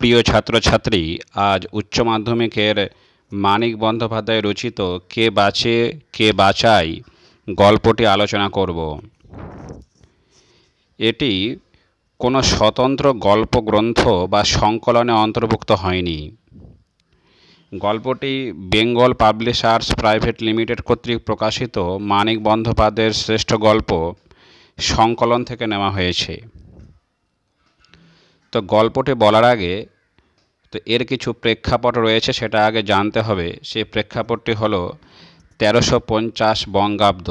প্রিয় ছাত্রছাত্রী আজ উচ্চ মাধ্যমিকের মানিক বন্দ্যোপাধ্যায় রচিত কে বাঁচে কে বাঁচায় গল্পটি আলোচনা করব এটি কোনো স্বতন্ত্র গল্প গ্রন্থ বা সংকলনে অন্তর্ভুক্ত হয়নি গল্পটি বেঙ্গল পাবলিশার্স প্রাইভেট লিমিটেড কর্তৃক প্রকাশিত মানিক বন্দ্যোপাধ্যায়ের শ্রেষ্ঠ গল্প সংকলন থেকে নেওয়া হয়েছে তো গল্পটি বলার আগে তো এর কিছু প্রেক্ষাপট রয়েছে সেটা আগে জানতে হবে সেই প্রেক্ষাপটটি হল তেরোশো পঞ্চাশ বঙ্গাব্দ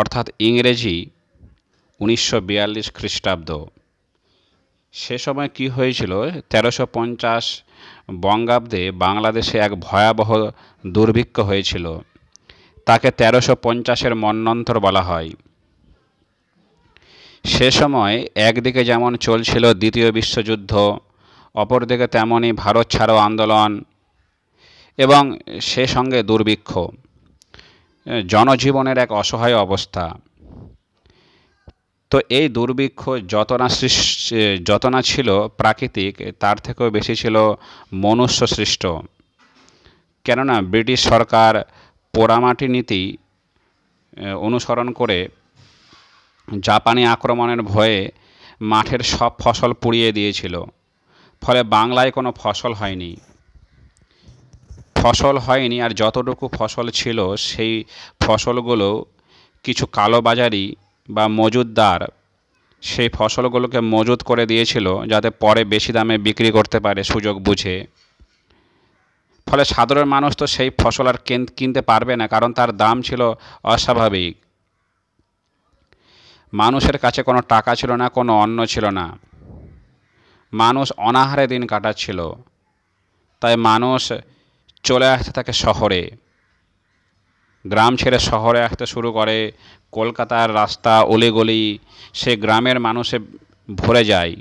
অর্থাৎ ইংরেজি উনিশশো বিয়াল্লিশ খ্রিস্টাব্দ সে সময় কি হয়েছিল তেরোশো পঞ্চাশ বঙ্গাব্দে বাংলাদেশে এক ভয়াবহ দুর্ভিক্ষ হয়েছিল তাকে তেরোশো পঞ্চাশের মন্নন্তর বলা হয় সে সময় একদিকে যেমন চলছিল দ্বিতীয় বিশ্বযুদ্ধ অপরদিকে তেমনই ভারত ছাড়ো আন্দোলন এবং সে সঙ্গে দুর্ভিক্ষ জনজীবনের এক অসহায় অবস্থা তো এই দুর্ভিক্ষ যত না যত না ছিল প্রাকৃতিক তার থেকেও বেশি ছিল মনুষ্য সৃষ্ট কেননা ব্রিটিশ সরকার পোড়ামাটি নীতি অনুসরণ করে জাপানি আক্রমণের ভয়ে মাঠের সব ফসল পুড়িয়ে দিয়েছিল ফলে বাংলায় কোনো ফসল হয়নি ফসল হয়নি আর যতটুকু ফসল ছিল সেই ফসলগুলো কিছু কালোবাজারি বা মজুদদার সেই ফসলগুলোকে মজুদ করে দিয়েছিল যাতে পরে বেশি দামে বিক্রি করতে পারে সুযোগ বুঝে ফলে সাধারণ মানুষ তো সেই ফসল আর কিনতে পারবে না কারণ তার দাম ছিল অস্বাভাবিক মানুষের কাছে কোনো টাকা ছিল না কোনো অন্ন ছিল না মানুষ অনাহারে দিন কাটাচ্ছিল তাই মানুষ চলে আসতে থাকে শহরে গ্রাম ছেড়ে শহরে আসতে শুরু করে কলকাতার রাস্তা অলিগলি সে গ্রামের মানুষে ভরে যায়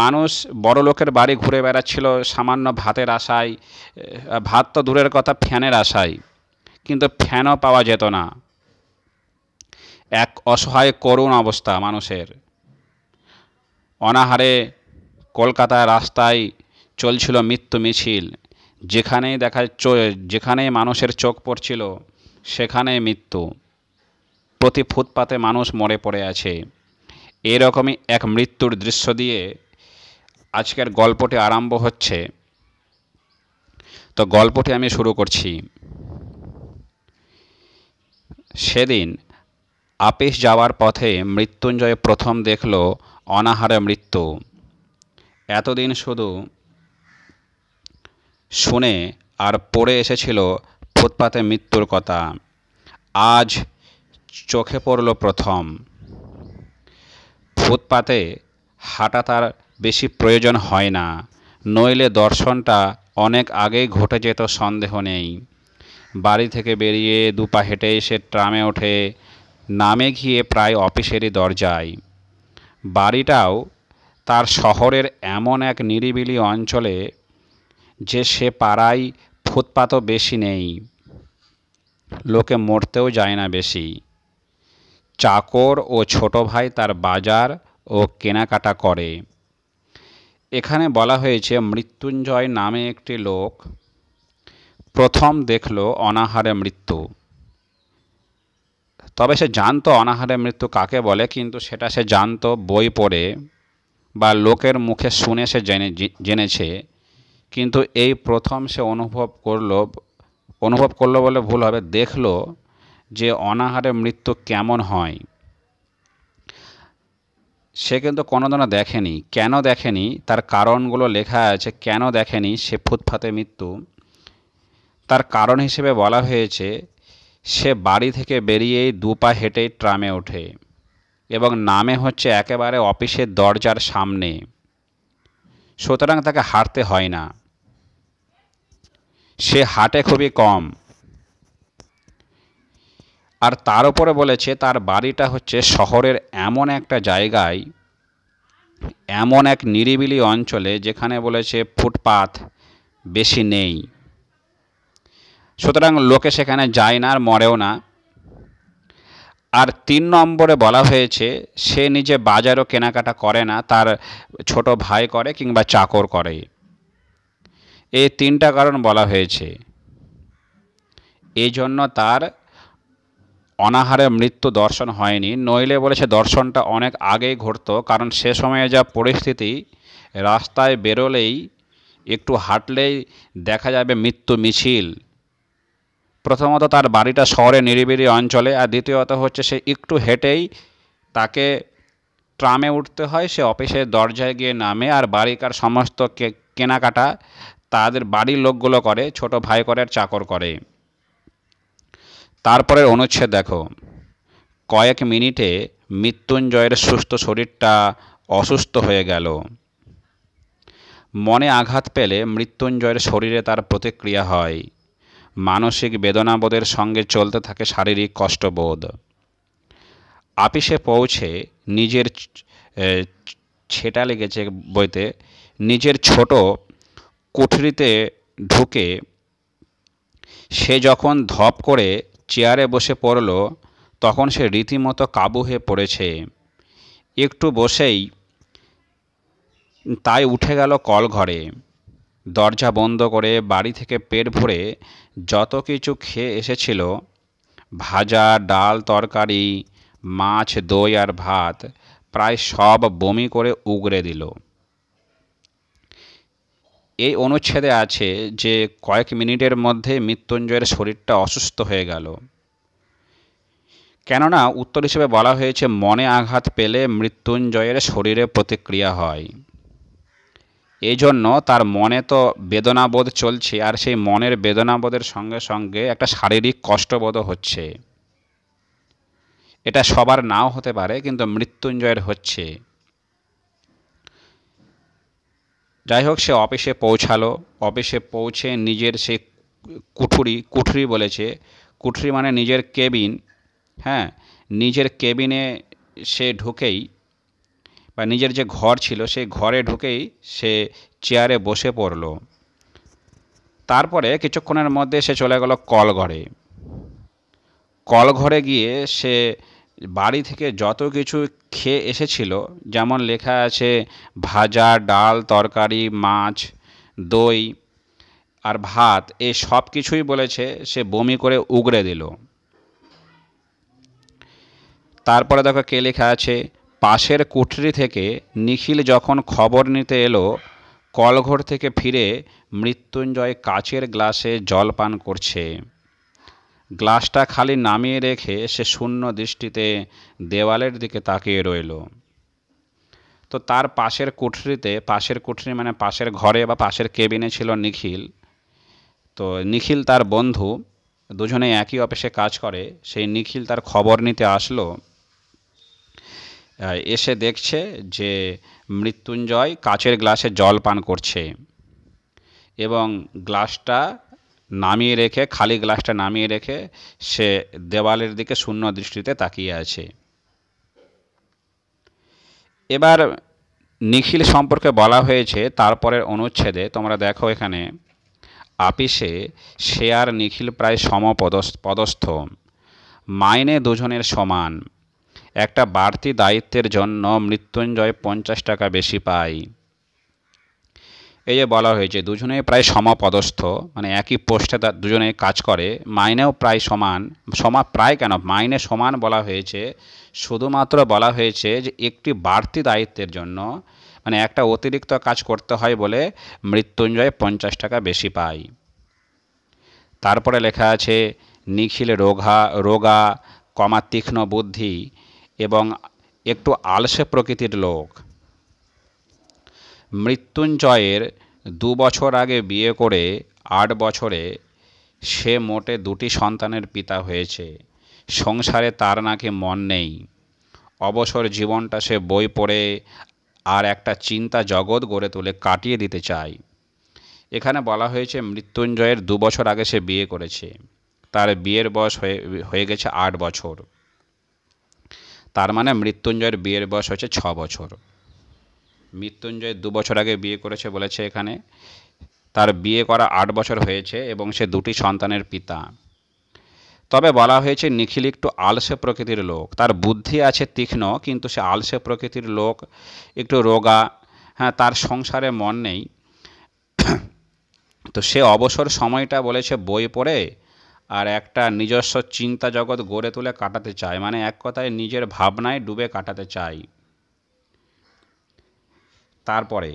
মানুষ বড় লোকের বাড়ি ঘুরে বেড়াচ্ছিল সামান্য ভাতের আশায় ভাত তো দূরের কথা ফ্যানের আশায় কিন্তু ফ্যানও পাওয়া যেত না এক অসহায় করুণ অবস্থা মানুষের অনাহারে কলকাতার রাস্তায় চলছিল মৃত্যু মিছিল যেখানেই দেখা যেখানে মানুষের চোখ পড়ছিল সেখানে মৃত্যু প্রতি ফুটপাতে মানুষ মরে পড়ে আছে এরকমই এক মৃত্যুর দৃশ্য দিয়ে আজকের গল্পটি আরম্ভ হচ্ছে তো গল্পটি আমি শুরু করছি সেদিন আপিস যাওয়ার পথে মৃত্যুঞ্জয় প্রথম দেখল অনাহারে মৃত্যু এতদিন শুধু শুনে আর পড়ে এসেছিল ফুটপাতে মৃত্যুর কথা আজ চোখে পড়ল প্রথম ফুটপাতে হাঁটা তার বেশি প্রয়োজন হয় না নইলে দর্শনটা অনেক আগেই ঘটে যেত সন্দেহ নেই বাড়ি থেকে বেরিয়ে দুপা হেঁটে এসে ট্রামে ওঠে নামে গিয়ে প্রায় অফিসেরই দরজায় বাড়িটাও তার শহরের এমন এক নিরিবিলি অঞ্চলে যে সে পাড়ায় ফুটপাতও বেশি নেই লোকে মরতেও যায় না বেশি চাকর ও ছোট ভাই তার বাজার ও কেনাকাটা করে এখানে বলা হয়েছে মৃত্যুঞ্জয় নামে একটি লোক প্রথম দেখল অনাহারে মৃত্যু তবে সে জানতো অনাহারে মৃত্যু কাকে বলে কিন্তু সেটা সে জানতো বই পড়ে বা লোকের মুখে শুনে সে জেনে জেনেছে কিন্তু এই প্রথম সে অনুভব করলো অনুভব করলো বলে ভুল হবে দেখলো যে অনাহারে মৃত্যু কেমন হয় সে কিন্তু কোনোদিনও দেখেনি কেন দেখেনি তার কারণগুলো লেখা আছে কেন দেখেনি সে ফুটফাতে মৃত্যু তার কারণ হিসেবে বলা হয়েছে সে বাড়ি থেকে বেরিয়েই দু পা হেঁটেই ট্রামে ওঠে এবং নামে হচ্ছে একেবারে অফিসের দরজার সামনে সুতরাং তাকে হাঁটতে হয় না সে হাঁটে খুবই কম আর তার উপরে বলেছে তার বাড়িটা হচ্ছে শহরের এমন একটা জায়গায় এমন এক নিরিবিলি অঞ্চলে যেখানে বলেছে ফুটপাথ বেশি নেই সুতরাং লোকে সেখানে যায় না আর মরেও না আর তিন নম্বরে বলা হয়েছে সে নিজে বাজারও কেনাকাটা করে না তার ছোট ভাই করে কিংবা চাকর করে এই তিনটা কারণ বলা হয়েছে এই জন্য তার অনাহারে মৃত্যু দর্শন হয়নি নইলে বলেছে দর্শনটা অনেক আগেই ঘটত কারণ সে সময়ে যা পরিস্থিতি রাস্তায় বেরোলেই একটু হাঁটলেই দেখা যাবে মৃত্যু মিছিল প্রথমত তার বাড়িটা শহরে নিরিবিলি অঞ্চলে আর দ্বিতীয়ত হচ্ছে সে একটু হেঁটেই তাকে ট্রামে উঠতে হয় সে অফিসের দরজায় গিয়ে নামে আর বাড়িকার সমস্ত কেনাকাটা তাদের বাড়ির লোকগুলো করে ছোট ভাই করে চাকর করে তারপরের অনুচ্ছেদ দেখো কয়েক মিনিটে মৃত্যুঞ্জয়ের সুস্থ শরীরটা অসুস্থ হয়ে গেল মনে আঘাত পেলে মৃত্যুঞ্জয়ের শরীরে তার প্রতিক্রিয়া হয় মানসিক বেদনাবোধের সঙ্গে চলতে থাকে শারীরিক কষ্টবোধ আপিসে পৌঁছে নিজের ছেটা লেগেছে বইতে নিজের ছোট কুঠরিতে ঢুকে সে যখন ধপ করে চেয়ারে বসে পড়ল তখন সে রীতিমতো কাবু হয়ে পড়েছে একটু বসেই তাই উঠে গেল কল ঘরে দরজা বন্ধ করে বাড়ি থেকে পেট ভরে যত কিছু খেয়ে এসেছিল ভাজা ডাল তরকারি মাছ দই আর ভাত প্রায় সব বমি করে উগরে দিল এই অনুচ্ছেদে আছে যে কয়েক মিনিটের মধ্যে মৃত্যুঞ্জয়ের শরীরটা অসুস্থ হয়ে গেল কেননা উত্তর হিসেবে বলা হয়েছে মনে আঘাত পেলে মৃত্যুঞ্জয়ের শরীরে প্রতিক্রিয়া হয় এই জন্য তার মনে তো বেদনাবোধ চলছে আর সেই মনের বেদনাবোধের সঙ্গে সঙ্গে একটা শারীরিক কষ্টবোধও হচ্ছে এটা সবার নাও হতে পারে কিন্তু মৃত্যুঞ্জয়ের হচ্ছে যাই হোক সে অফিসে পৌঁছালো অফিসে পৌঁছে নিজের সেই কুঠুরি কুঠুরি বলেছে কুঠুরি মানে নিজের কেবিন হ্যাঁ নিজের কেবিনে সে ঢুকেই বা নিজের যে ঘর ছিল সেই ঘরে ঢুকেই সে চেয়ারে বসে পড়ল তারপরে কিছুক্ষণের মধ্যে সে চলে গেল কলঘরে কলঘরে গিয়ে সে বাড়ি থেকে যত কিছু খেয়ে এসেছিল যেমন লেখা আছে ভাজা ডাল তরকারি মাছ দই আর ভাত এ সব কিছুই বলেছে সে বমি করে উগড়ে দিল তারপরে দেখো কে লেখা আছে পাশের কুঠরি থেকে নিখিল যখন খবর নিতে এলো কলঘর থেকে ফিরে মৃত্যুঞ্জয় কাচের গ্লাসে জল পান করছে গ্লাসটা খালি নামিয়ে রেখে সে শূন্য দৃষ্টিতে দেওয়ালের দিকে তাকিয়ে রইল তো তার পাশের কুঠরিতে পাশের কুঠরি মানে পাশের ঘরে বা পাশের কেবিনে ছিল নিখিল তো নিখিল তার বন্ধু দুজনে একই অফিসে কাজ করে সেই নিখিল তার খবর নিতে আসলো এসে দেখছে যে মৃত্যুঞ্জয় কাচের গ্লাসে জল পান করছে এবং গ্লাসটা নামিয়ে রেখে খালি গ্লাসটা নামিয়ে রেখে সে দেওয়ালের দিকে শূন্য দৃষ্টিতে তাকিয়ে আছে এবার নিখিল সম্পর্কে বলা হয়েছে তারপরের অনুচ্ছেদে তোমরা দেখো এখানে আপিসে সে আর নিখিল প্রায় সমপদস্থ পদস্থ মাইনে দুজনের সমান একটা বাড়তি দায়িত্বের জন্য মৃত্যুঞ্জয় পঞ্চাশ টাকা বেশি পায় এই যে বলা হয়েছে দুজনে প্রায় সমপদস্থ মানে একই পোস্টে দুজনে কাজ করে মাইনেও প্রায় সমান সমা প্রায় কেন মাইনে সমান বলা হয়েছে শুধুমাত্র বলা হয়েছে যে একটি বাড়তি দায়িত্বের জন্য মানে একটা অতিরিক্ত কাজ করতে হয় বলে মৃত্যুঞ্জয় পঞ্চাশ টাকা বেশি পায় তারপরে লেখা আছে নিখিল রোগা রোগা কমা তীক্ষ্ণ বুদ্ধি এবং একটু আলসে প্রকৃতির লোক মৃত্যুঞ্জয়ের দু বছর আগে বিয়ে করে আট বছরে সে মোটে দুটি সন্তানের পিতা হয়েছে সংসারে তার নাকি মন নেই অবসর জীবনটা সে বই পড়ে আর একটা চিন্তা জগৎ গড়ে তুলে কাটিয়ে দিতে চায় এখানে বলা হয়েছে মৃত্যুঞ্জয়ের দু বছর আগে সে বিয়ে করেছে তার বিয়ের বয়স হয়ে হয়ে গেছে আট বছর তার মানে মৃত্যুঞ্জয়ের বিয়ের বয়স হচ্ছে ছ বছর মৃত্যুঞ্জয় দু বছর আগে বিয়ে করেছে বলেছে এখানে তার বিয়ে করা আট বছর হয়েছে এবং সে দুটি সন্তানের পিতা তবে বলা হয়েছে নিখিল একটু আলসে প্রকৃতির লোক তার বুদ্ধি আছে তীক্ষ্ণ কিন্তু সে আলসে প্রকৃতির লোক একটু রোগা হ্যাঁ তার সংসারে মন নেই তো সে অবসর সময়টা বলেছে বই পড়ে আর একটা নিজস্ব চিন্তা জগৎ গড়ে তুলে কাটাতে চায় মানে এক কথায় নিজের ভাবনায় ডুবে কাটাতে চাই তারপরে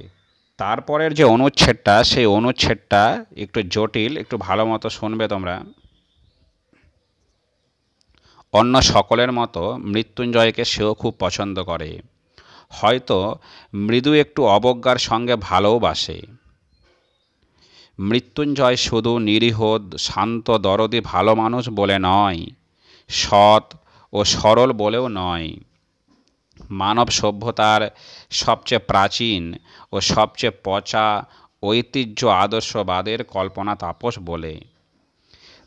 তারপরের যে অনুচ্ছেদটা সেই অনুচ্ছেদটা একটু জটিল একটু ভালো মতো শুনবে তোমরা অন্য সকলের মতো মৃত্যুঞ্জয়কে সেও খুব পছন্দ করে হয়তো মৃদু একটু অবজ্ঞার সঙ্গে বাসে মৃত্যুঞ্জয় শুধু নিরীহ শান্ত দরদি ভালো মানুষ বলে নয় সৎ ও সরল বলেও নয় মানব সভ্যতার সবচেয়ে প্রাচীন ও সবচেয়ে পচা ঐতিহ্য আদর্শবাদের কল্পনা তাপস বলে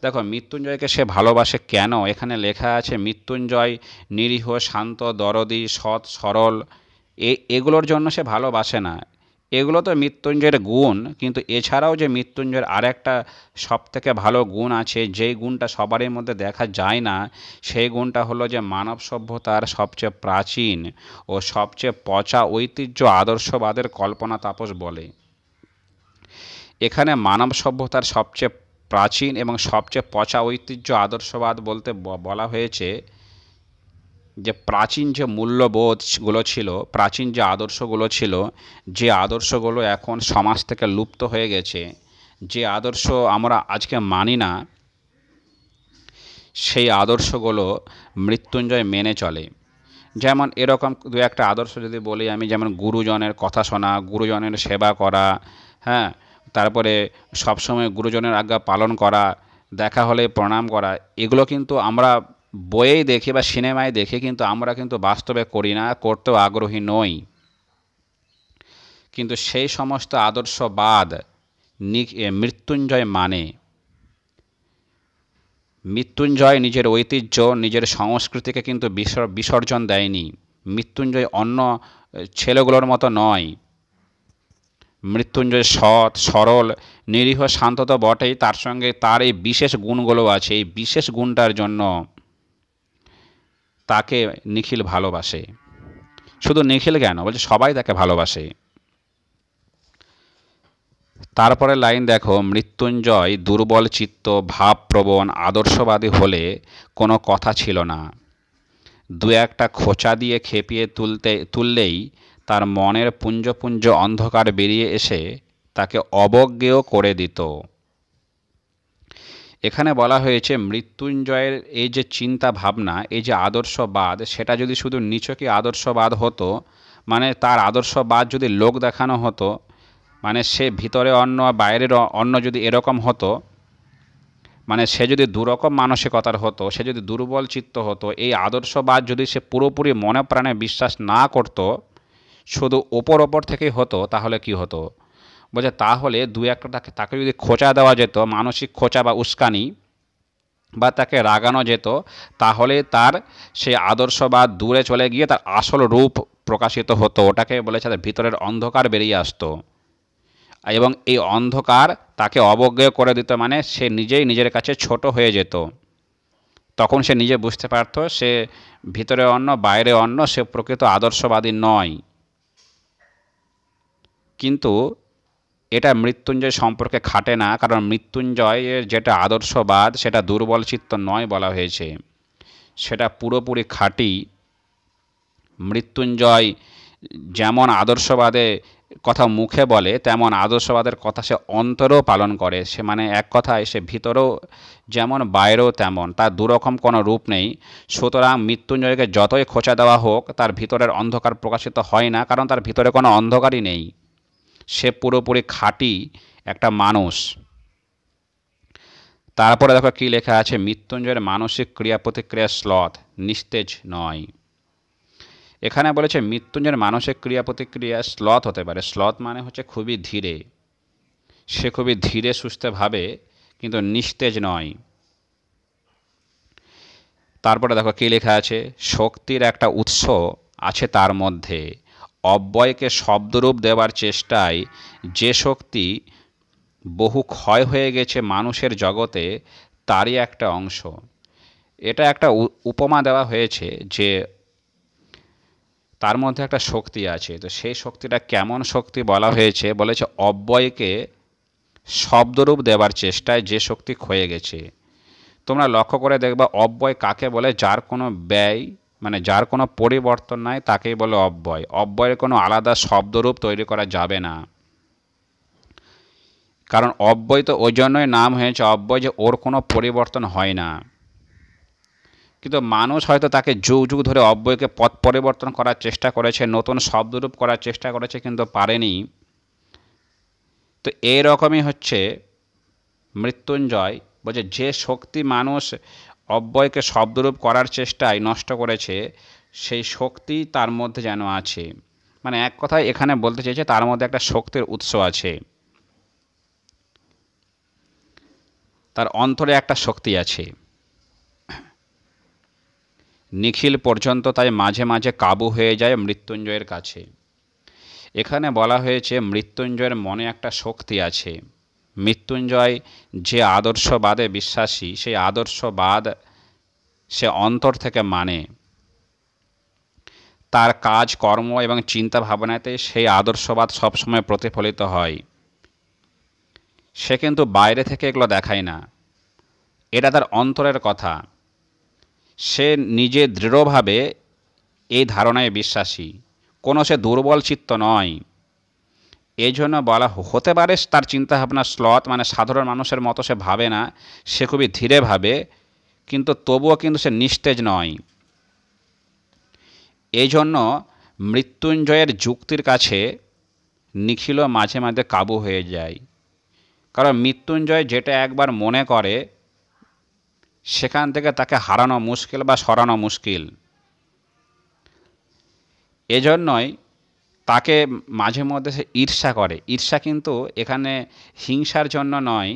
দেখো মৃত্যুঞ্জয়কে সে ভালোবাসে কেন এখানে লেখা আছে মৃত্যুঞ্জয় নিরীহ শান্ত দরদি সৎ সরল এ এগুলোর জন্য সে ভালোবাসে না এগুলো তো মৃত্যুঞ্জয়ের গুণ কিন্তু এছাড়াও যে মৃত্যুঞ্জয়ের আরেকটা সবথেকে ভালো গুণ আছে যেই গুণটা সবারই মধ্যে দেখা যায় না সেই গুণটা হলো যে মানব সভ্যতার সবচেয়ে প্রাচীন ও সবচেয়ে পচা ঐতিহ্য আদর্শবাদের কল্পনা তাপস বলে এখানে মানব সভ্যতার সবচেয়ে প্রাচীন এবং সবচেয়ে পচা ঐতিহ্য আদর্শবাদ বলতে বলা হয়েছে যে প্রাচীন যে মূল্যবোধগুলো ছিল প্রাচীন যে আদর্শগুলো ছিল যে আদর্শগুলো এখন সমাজ থেকে লুপ্ত হয়ে গেছে যে আদর্শ আমরা আজকে মানি না সেই আদর্শগুলো মৃত্যুঞ্জয় মেনে চলে যেমন এরকম দু একটা আদর্শ যদি বলি আমি যেমন গুরুজনের কথা শোনা গুরুজনের সেবা করা হ্যাঁ তারপরে সবসময় গুরুজনের আজ্ঞা পালন করা দেখা হলে প্রণাম করা এগুলো কিন্তু আমরা বইয়েই দেখে বা সিনেমায় দেখে কিন্তু আমরা কিন্তু বাস্তবে করি না করতেও আগ্রহী নই কিন্তু সেই সমস্ত আদর্শবাদ মৃত্যুঞ্জয় মানে মৃত্যুঞ্জয় নিজের ঐতিহ্য নিজের সংস্কৃতিকে কিন্তু বিসর্জন দেয়নি মৃত্যুঞ্জয় অন্য ছেলেগুলোর মতো নয় মৃত্যুঞ্জয় সৎ সরল নিরীহ শান্ত তো বটেই তার সঙ্গে তার এই বিশেষ গুণগুলো আছে এই বিশেষ গুণটার জন্য তাকে নিখিল ভালোবাসে শুধু নিখিল কেন বলছে সবাই তাকে ভালোবাসে তারপরে লাইন দেখো মৃত্যুঞ্জয় দুর্বল চিত্ত ভাবপ্রবণ আদর্শবাদী হলে কোনো কথা ছিল না দু একটা খোঁচা দিয়ে খেপিয়ে তুলতে তুললেই তার মনের পুঞ্জপুঞ্জ অন্ধকার বেরিয়ে এসে তাকে অবজ্ঞেয় করে দিত এখানে বলা হয়েছে মৃত্যুঞ্জয়ের এই যে চিন্তা ভাবনা এই যে আদর্শবাদ সেটা যদি শুধু নিচকি আদর্শবাদ হতো মানে তার আদর্শবাদ যদি লোক দেখানো হতো মানে সে ভিতরে অন্য বাইরের অন্য যদি এরকম হতো মানে সে যদি দুরকম মানসিকতার হতো সে যদি দুর্বল চিত্ত হতো এই আদর্শবাদ যদি সে পুরোপুরি মনে প্রাণে বিশ্বাস না করত শুধু ওপর ওপর থেকেই হতো তাহলে কি হতো বলছে তাহলে দু একটা তাকে তাকে যদি খোঁচা দেওয়া যেত মানসিক খোঁচা বা উস্কানি বা তাকে রাগানো যেত তাহলে তার সেই আদর্শবাদ দূরে চলে গিয়ে তার আসল রূপ প্রকাশিত হতো ওটাকে বলেছে তার ভিতরের অন্ধকার বেরিয়ে আসতো এবং এই অন্ধকার তাকে অবজ্ঞ করে দিত মানে সে নিজেই নিজের কাছে ছোট হয়ে যেত তখন সে নিজে বুঝতে পারত সে ভিতরে অন্য বাইরে অন্য সে প্রকৃত আদর্শবাদী নয় কিন্তু এটা মৃত্যুঞ্জয় সম্পর্কে খাটে না কারণ মৃত্যুঞ্জয়ের যেটা আদর্শবাদ সেটা দুর্বল চিত্ত নয় বলা হয়েছে সেটা পুরোপুরি খাটি মৃত্যুঞ্জয় যেমন আদর্শবাদে কথা মুখে বলে তেমন আদর্শবাদের কথা সে অন্তরও পালন করে সে মানে এক কথায় সে ভিতরেও যেমন বাইরেও তেমন তার দুরকম কোনো রূপ নেই সুতরাং মৃত্যুঞ্জয়কে যতই খোঁচা দেওয়া হোক তার ভিতরের অন্ধকার প্রকাশিত হয় না কারণ তার ভিতরে কোনো অন্ধকারই নেই সে পুরোপুরি খাঁটি একটা মানুষ তারপরে দেখো কী লেখা আছে মৃত্যুঞ্জয়ের মানসিক ক্রিয়া প্রতিক্রিয়া শ্লথ নিস্তেজ নয় এখানে বলেছে মৃত্যুঞ্জয়ের মানসিক ক্রিয়া প্রতিক্রিয়া শ্লথ হতে পারে শ্লথ মানে হচ্ছে খুবই ধীরে সে খুবই ধীরে সুস্থে ভাবে কিন্তু নিস্তেজ নয় তারপরে দেখো কী লেখা আছে শক্তির একটা উৎস আছে তার মধ্যে অব্যয়কে শব্দরূপ দেওয়ার চেষ্টায় যে শক্তি বহু ক্ষয় হয়ে গেছে মানুষের জগতে তারই একটা অংশ এটা একটা উপমা দেওয়া হয়েছে যে তার মধ্যে একটা শক্তি আছে তো সেই শক্তিটা কেমন শক্তি বলা হয়েছে বলেছে অব্যয়কে শব্দরূপ দেবার চেষ্টায় যে শক্তি ক্ষয়ে গেছে তোমরা লক্ষ্য করে দেখবা অব্যয় কাকে বলে যার কোনো ব্যয় মানে যার কোনো পরিবর্তন নাই তাকেই বলে অব্যয় অব্যয়ের কোনো আলাদা শব্দরূপ তৈরি করা যাবে না কারণ অব্যয় তো ওই জন্যই নাম হয়েছে অব্যয় যে ওর কোনো পরিবর্তন হয় না কিন্তু মানুষ হয়তো তাকে যুগ যুগ ধরে অব্যয়কে পথ পরিবর্তন করার চেষ্টা করেছে নতুন শব্দরূপ করার চেষ্টা করেছে কিন্তু পারেনি তো এরকমই হচ্ছে মৃত্যুঞ্জয় বলছে যে শক্তি মানুষ অব্যয়কে শব্দরূপ করার চেষ্টায় নষ্ট করেছে সেই শক্তি তার মধ্যে যেন আছে মানে এক কথায় এখানে বলতে চেয়েছে তার মধ্যে একটা শক্তির উৎস আছে তার অন্তরে একটা শক্তি আছে নিখিল পর্যন্ত তাই মাঝে মাঝে কাবু হয়ে যায় মৃত্যুঞ্জয়ের কাছে এখানে বলা হয়েছে মৃত্যুঞ্জয়ের মনে একটা শক্তি আছে মৃত্যুঞ্জয় যে আদর্শবাদে বিশ্বাসী সেই আদর্শবাদ সে অন্তর থেকে মানে তার কাজ কর্ম এবং চিন্তা ভাবনাতে সেই আদর্শবাদ সবসময় প্রতিফলিত হয় সে কিন্তু বাইরে থেকে এগুলো দেখায় না এটা তার অন্তরের কথা সে নিজে দৃঢ়ভাবে এই ধারণায় বিশ্বাসী কোনো সে দুর্বল চিত্ত নয় এই জন্য বলা হতে পারে তার চিন্তাভাবনা স্লথ মানে সাধারণ মানুষের মতো সে ভাবে না সে খুবই ধীরে ভাবে কিন্তু তবুও কিন্তু সে নিস্তেজ নয় এই জন্য মৃত্যুঞ্জয়ের যুক্তির কাছে নিখিল মাঝে মাঝে কাবু হয়ে যায় কারণ মৃত্যুঞ্জয় যেটা একবার মনে করে সেখান থেকে তাকে হারানো মুশকিল বা সরানো মুশকিল এজন্যই তাকে মাঝে মধ্যে সে ঈর্ষা করে ঈর্ষা কিন্তু এখানে হিংসার জন্য নয়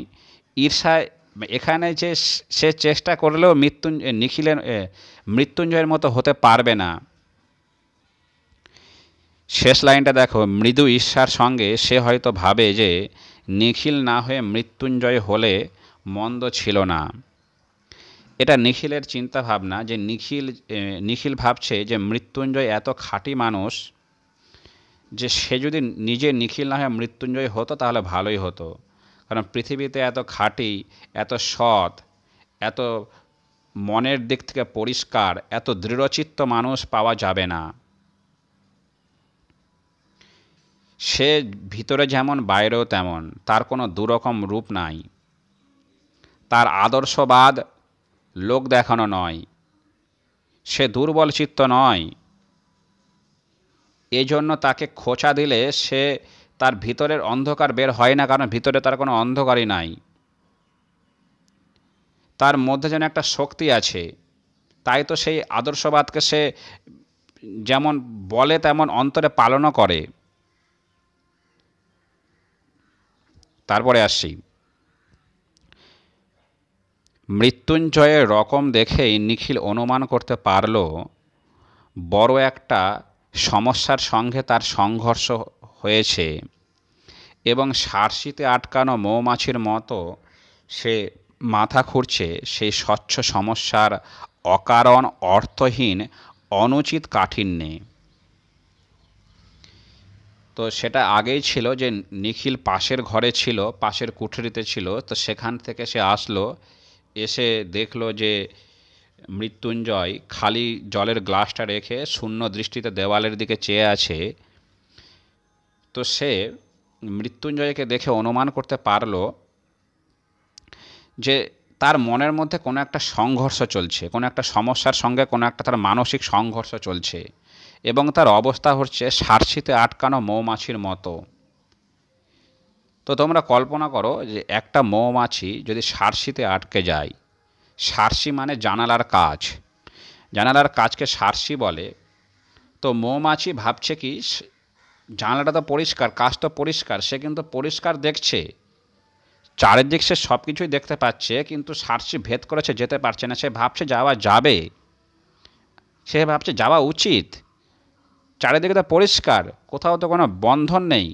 ঈর্ষা এখানে যে সে চেষ্টা করলেও মৃত্যুঞ্জয় নিখিলের মৃত্যুঞ্জয়ের মতো হতে পারবে না শেষ লাইনটা দেখো মৃদু ঈর্ষার সঙ্গে সে হয়তো ভাবে যে নিখিল না হয়ে মৃত্যুঞ্জয় হলে মন্দ ছিল না এটা নিখিলের চিন্তা ভাবনা যে নিখিল নিখিল ভাবছে যে মৃত্যুঞ্জয় এত খাঁটি মানুষ যে সে যদি নিজে নিখিল না হয়ে মৃত্যুঞ্জয় হতো তাহলে ভালোই হতো কারণ পৃথিবীতে এত খাঁটি এত সৎ এত মনের দিক থেকে পরিষ্কার এত দৃঢ়চিত্ত মানুষ পাওয়া যাবে না সে ভিতরে যেমন বাইরেও তেমন তার কোনো দুরকম রূপ নাই তার আদর্শবাদ লোক দেখানো নয় সে দুর্বল চিত্ত নয় এজন্য তাকে খোঁচা দিলে সে তার ভিতরের অন্ধকার বের হয় না কারণ ভিতরে তার কোনো অন্ধকারই নাই তার মধ্যে যেন একটা শক্তি আছে তাই তো সেই আদর্শবাদকে সে যেমন বলে তেমন অন্তরে পালনও করে তারপরে আসি মৃত্যুঞ্জয়ের রকম দেখেই নিখিল অনুমান করতে পারল বড় একটা সমস্যার সঙ্গে তার সংঘর্ষ হয়েছে এবং সার্সিতে আটকানো মৌমাছির মতো সে মাথা খুঁড়ছে সেই স্বচ্ছ সমস্যার অকারণ অর্থহীন অনুচিত কাঠিন্যে তো সেটা আগেই ছিল যে নিখিল পাশের ঘরে ছিল পাশের কুঠরিতে ছিল তো সেখান থেকে সে আসলো এসে দেখলো যে মৃত্যুঞ্জয় খালি জলের গ্লাসটা রেখে শূন্য দৃষ্টিতে দেওয়ালের দিকে চেয়ে আছে তো সে মৃত্যুঞ্জয়কে দেখে অনুমান করতে পারল যে তার মনের মধ্যে কোনো একটা সংঘর্ষ চলছে কোনো একটা সমস্যার সঙ্গে কোনো একটা তার মানসিক সংঘর্ষ চলছে এবং তার অবস্থা হচ্ছে সার্সিতে আটকানো মৌমাছির মতো তো তোমরা কল্পনা করো যে একটা মৌমাছি যদি সার্সিতে আটকে যায় সারসি মানে জানালার কাজ জানালার কাজকে সারসি বলে তো মৌমাছি ভাবছে কি জানালাটা তো পরিষ্কার কাজ তো পরিষ্কার সে কিন্তু পরিষ্কার দেখছে চারিদিক সে সব কিছুই দেখতে পাচ্ছে কিন্তু সার্সি ভেদ করেছে যেতে পারছে না সে ভাবছে যাওয়া যাবে সে ভাবছে যাওয়া উচিত চারিদিকে তো পরিষ্কার কোথাও তো কোনো বন্ধন নেই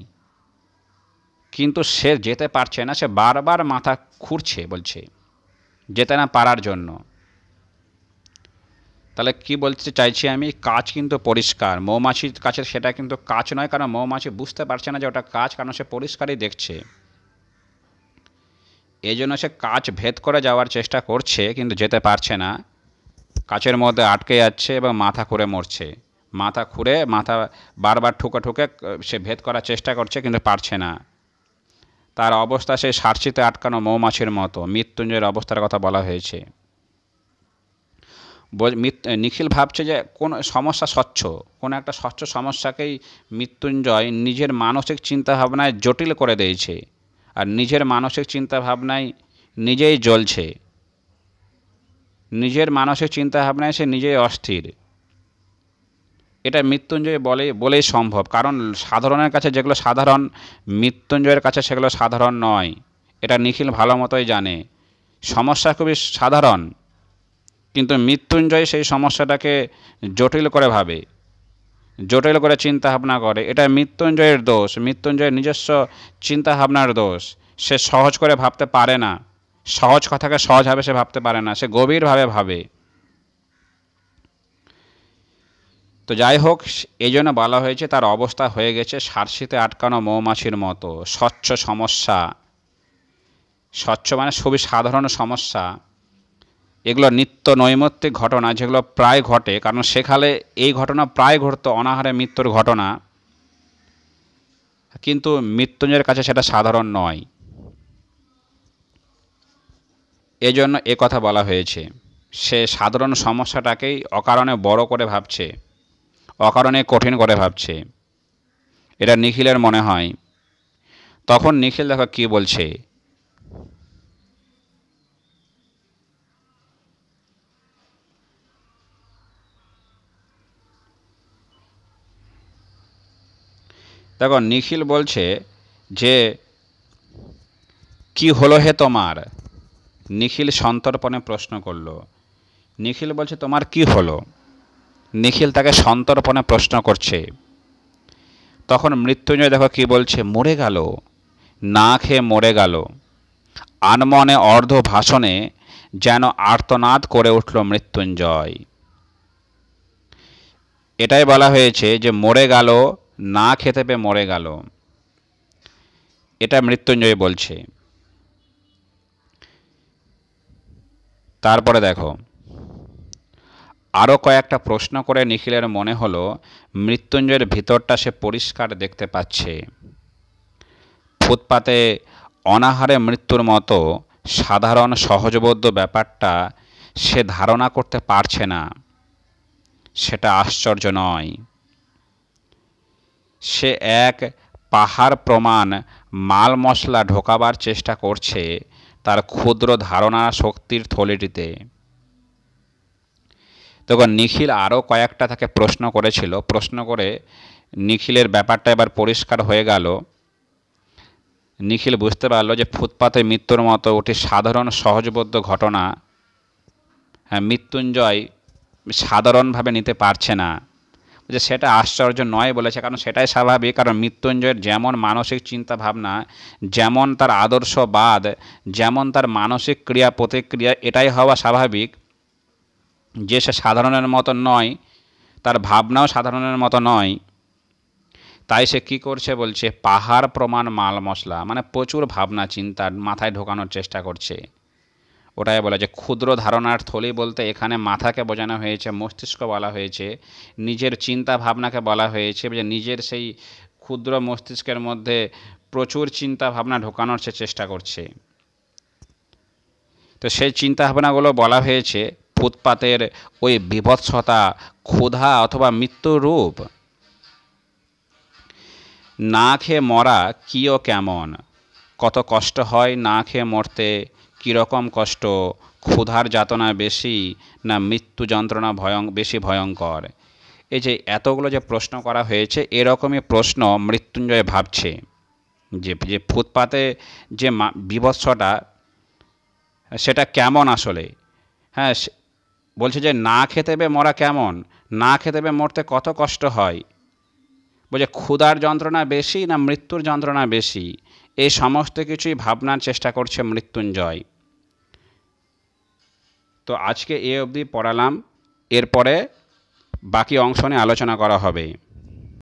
কিন্তু সে যেতে পারছে না সে বারবার মাথা খুঁড়ছে বলছে যেতে না পারার জন্য তাহলে কি বলতে চাইছি আমি কাজ কিন্তু পরিষ্কার মৌমাছির কাছে সেটা কিন্তু কাজ নয় কারণ মৌমাছি বুঝতে পারছে না যে ওটা কাজ কারণ সে পরিষ্কারই দেখছে এই জন্য সে কাজ ভেদ করে যাওয়ার চেষ্টা করছে কিন্তু যেতে পারছে না কাচের মধ্যে আটকে যাচ্ছে এবং মাথা খুঁড়ে মরছে মাথা খুঁড়ে মাথা বারবার ঠুকে ঠুকে সে ভেদ করার চেষ্টা করছে কিন্তু পারছে না তার অবস্থা সেই সার্সিতে আটকানো মৌমাছির মতো মৃত্যুঞ্জয়ের অবস্থার কথা বলা হয়েছে নিখিল ভাবছে যে কোন সমস্যা স্বচ্ছ কোন একটা স্বচ্ছ সমস্যাকেই মৃত্যুঞ্জয় নিজের মানসিক চিন্তাভাবনায় জটিল করে দিয়েছে আর নিজের মানসিক চিন্তাভাবনায় নিজেই জ্বলছে নিজের মানসিক চিন্তাভাবনায় সে নিজেই অস্থির এটা মৃত্যুঞ্জয় বলে বলেই সম্ভব কারণ সাধারণের কাছে যেগুলো সাধারণ মৃত্যুঞ্জয়ের কাছে সেগুলো সাধারণ নয় এটা নিখিল ভালো মতোই জানে সমস্যা খুবই সাধারণ কিন্তু মৃত্যুঞ্জয় সেই সমস্যাটাকে জটিল করে ভাবে জটিল করে চিন্তা ভাবনা করে এটা মৃত্যুঞ্জয়ের দোষ মৃত্যুঞ্জয়ের নিজস্ব চিন্তা ভাবনার দোষ সে সহজ করে ভাবতে পারে না সহজ কথাকে সহজভাবে সে ভাবতে পারে না সে গভীরভাবে ভাবে তো যাই হোক এই জন্য বলা হয়েছে তার অবস্থা হয়ে গেছে সারশিতে আটকানো মৌমাছির মতো স্বচ্ছ সমস্যা স্বচ্ছ মানে খুবই সাধারণ সমস্যা এগুলো নিত্য নৈমিত্তিক ঘটনা যেগুলো প্রায় ঘটে কারণ সেখানে এই ঘটনা প্রায় ঘটত অনাহারে মৃত্যুর ঘটনা কিন্তু মৃত্যুঞ্জয়ের কাছে সেটা সাধারণ নয় এজন্য এ কথা বলা হয়েছে সে সাধারণ সমস্যাটাকেই অকারণে বড় করে ভাবছে অকারণে কঠিন করে ভাবছে এটা নিখিলের মনে হয় তখন নিখিল দেখো কি বলছে দেখো নিখিল বলছে যে কি হলো হে তোমার নিখিল সন্তর্পণে প্রশ্ন করল নিখিল বলছে তোমার কি হলো নিখিল তাকে সন্তর্পণে প্রশ্ন করছে তখন মৃত্যুঞ্জয় দেখো কি বলছে মরে গেল না খেয়ে মরে গেল আনমনে অর্ধ ভাষণে যেন আর্তনাদ করে উঠল মৃত্যুঞ্জয় এটাই বলা হয়েছে যে মরে গেল না খেতে পেয়ে মরে গেল এটা মৃত্যুঞ্জয় বলছে তারপরে দেখো আরও কয়েকটা প্রশ্ন করে নিখিলের মনে হলো মৃত্যুঞ্জয়ের ভিতরটা সে পরিষ্কার দেখতে পাচ্ছে ফুটপাতে অনাহারে মৃত্যুর মতো সাধারণ সহজবোধ্য ব্যাপারটা সে ধারণা করতে পারছে না সেটা আশ্চর্য নয় সে এক পাহাড় প্রমাণ মাল মশলা ঢোকাবার চেষ্টা করছে তার ক্ষুদ্র ধারণা শক্তির থলিটিতে তখন নিখিল আরও কয়েকটা তাকে প্রশ্ন করেছিল প্রশ্ন করে নিখিলের ব্যাপারটা এবার পরিষ্কার হয়ে গেল নিখিল বুঝতে পারলো যে ফুটপাতে মৃত্যুর মতো ওটি সাধারণ সহজবোধ্য ঘটনা হ্যাঁ মৃত্যুঞ্জয় সাধারণভাবে নিতে পারছে না যে সেটা আশ্চর্য নয় বলেছে কারণ সেটাই স্বাভাবিক কারণ মৃত্যুঞ্জয়ের যেমন মানসিক চিন্তা ভাবনা যেমন তার আদর্শবাদ যেমন তার মানসিক ক্রিয়া প্রতিক্রিয়া এটাই হওয়া স্বাভাবিক যে সে সাধারণের মতো নয় তার ভাবনাও সাধারণের মতো নয় তাই সে কি করছে বলছে পাহাড় প্রমাণ মাল মশলা মানে প্রচুর ভাবনা চিন্তা মাথায় ঢোকানোর চেষ্টা করছে ওটাই বলা যে ক্ষুদ্র ধারণার থলি বলতে এখানে মাথাকে বোঝানো হয়েছে মস্তিষ্ক বলা হয়েছে নিজের চিন্তা ভাবনাকে বলা হয়েছে যে নিজের সেই ক্ষুদ্র মস্তিষ্কের মধ্যে প্রচুর চিন্তা ভাবনা ঢোকানোর সে চেষ্টা করছে তো সেই চিন্তা ভাবনাগুলো বলা হয়েছে ফুটপাতের ওই বিভৎসতা ক্ষুধা অথবা মৃত্যুরূপ না খেয়ে মরা কিও কেমন কত কষ্ট হয় না খেয়ে মরতে কীরকম কষ্ট ক্ষুধার যাতনা বেশি না মৃত্যু যন্ত্রণা ভয়ং বেশি ভয়ঙ্কর এই যে এতগুলো যে প্রশ্ন করা হয়েছে এরকমই প্রশ্ন মৃত্যুঞ্জয় ভাবছে যে যে ফুটপাতে যে মা বিভৎসটা সেটা কেমন আসলে হ্যাঁ বলছে যে না খেতে বে মরা কেমন না খেতে বে মরতে কত কষ্ট হয় বলছে ক্ষুধার যন্ত্রণা বেশি না মৃত্যুর যন্ত্রণা বেশি এই সমস্ত কিছুই ভাবনার চেষ্টা করছে মৃত্যুঞ্জয় তো আজকে এ অবধি পড়ালাম এরপরে বাকি অংশ নিয়ে আলোচনা করা হবে